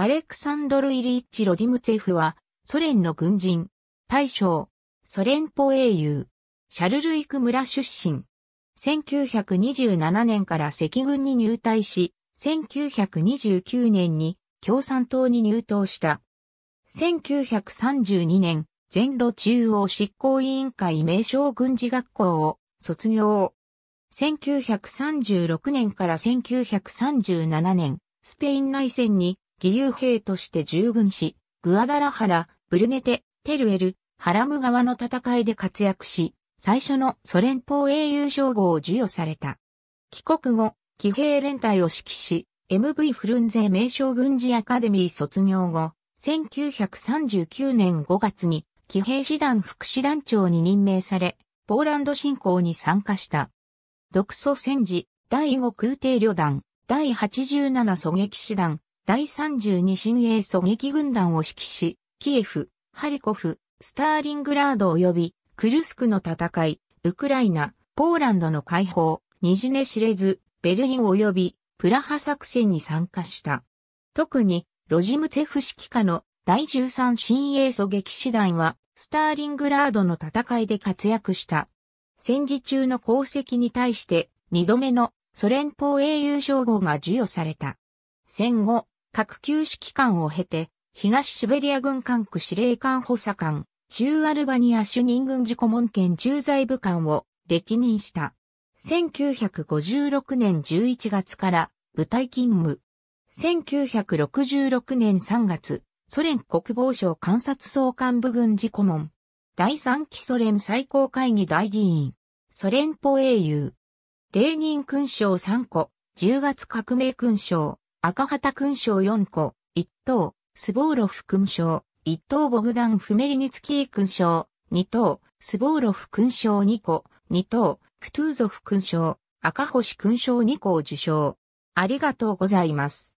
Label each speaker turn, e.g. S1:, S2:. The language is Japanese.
S1: アレクサンドル・イリッチ・ロジムツェフは、ソ連の軍人、大将、ソ連邦英雄、シャルルイク村出身。1927年から赤軍に入隊し、1929年に共産党に入党した。1932年、全路中央執行委員会名称軍事学校を卒業。1936年から1937年、スペイン内戦に義勇兵として従軍し、グアダラハラ、ブルネテ、テルエル、ハラム川の戦いで活躍し、最初のソ連邦英雄称号を授与された。帰国後、騎兵連隊を指揮し、MV フルンゼ名称軍事アカデミー卒業後、1939年5月に騎兵師団副師団長に任命され、ポーランド侵攻に参加した。独ソ戦時、第5空挺旅団、第87狙撃師団、第32新鋭狙撃軍団を指揮し、キエフ、ハリコフ、スターリングラード及び、クルスクの戦い、ウクライナ、ポーランドの解放、ニジネシレズ、ベルリン及び、プラハ作戦に参加した。特に、ロジムツェフ指揮下の第13新鋭狙撃師団は、スターリングラードの戦いで活躍した。戦時中の功績に対して、二度目のソ連邦英雄称号が授与された。戦後、各級指揮官を経て、東シベリア軍管区司令官補佐官、中アルバニア主任軍事顧問兼駐在部官を歴任した。1956年11月から部隊勤務。1966年3月、ソ連国防省観察総監部軍事顧問。第3期ソ連最高会議大議員。ソ連邦英雄。レーニン勲章3個、10月革命勲章。赤旗勲章4個、1等、スボーロフ勲章、1等ボグダン・フメリニツキー勲章、2等、スボーロフ勲章2個、2等、クトゥーゾフ勲章、赤星勲章2個を受賞。ありがとうございます。